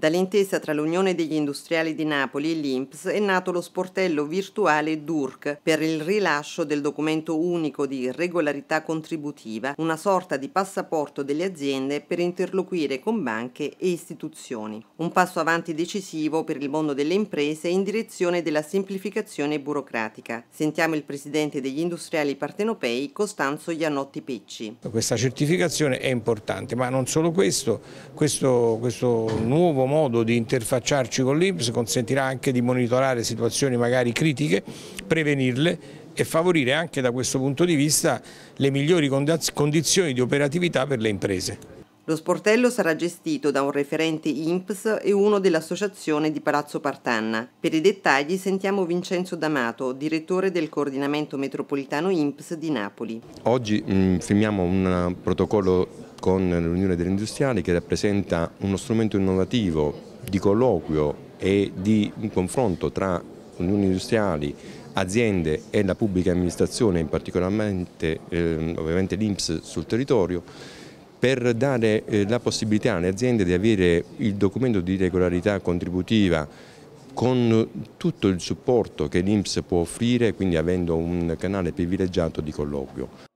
Dall'intesa tra l'Unione degli Industriali di Napoli e l'INPS è nato lo sportello virtuale DURC per il rilascio del documento unico di regolarità contributiva, una sorta di passaporto delle aziende per interloquire con banche e istituzioni. Un passo avanti decisivo per il mondo delle imprese in direzione della semplificazione burocratica. Sentiamo il presidente degli Industriali partenopei Costanzo Ianotti Pecci. Questa certificazione è importante, ma non solo questo, questo, questo nuovo modo di interfacciarci con l'IMS consentirà anche di monitorare situazioni magari critiche, prevenirle e favorire anche da questo punto di vista le migliori condizioni di operatività per le imprese. Lo sportello sarà gestito da un referente INPS e uno dell'associazione di Palazzo Partanna. Per i dettagli sentiamo Vincenzo D'Amato, direttore del coordinamento metropolitano INPS di Napoli. Oggi mh, mm, firmiamo un eh, protocollo con l'Unione delle Industriali che rappresenta uno strumento innovativo di colloquio e di confronto tra unioni industriali, aziende e la pubblica amministrazione, in particolarmente eh, ovviamente l'Inps sul territorio, per dare eh, la possibilità alle aziende di avere il documento di regolarità contributiva con tutto il supporto che l'Inps può offrire, quindi avendo un canale privilegiato di colloquio.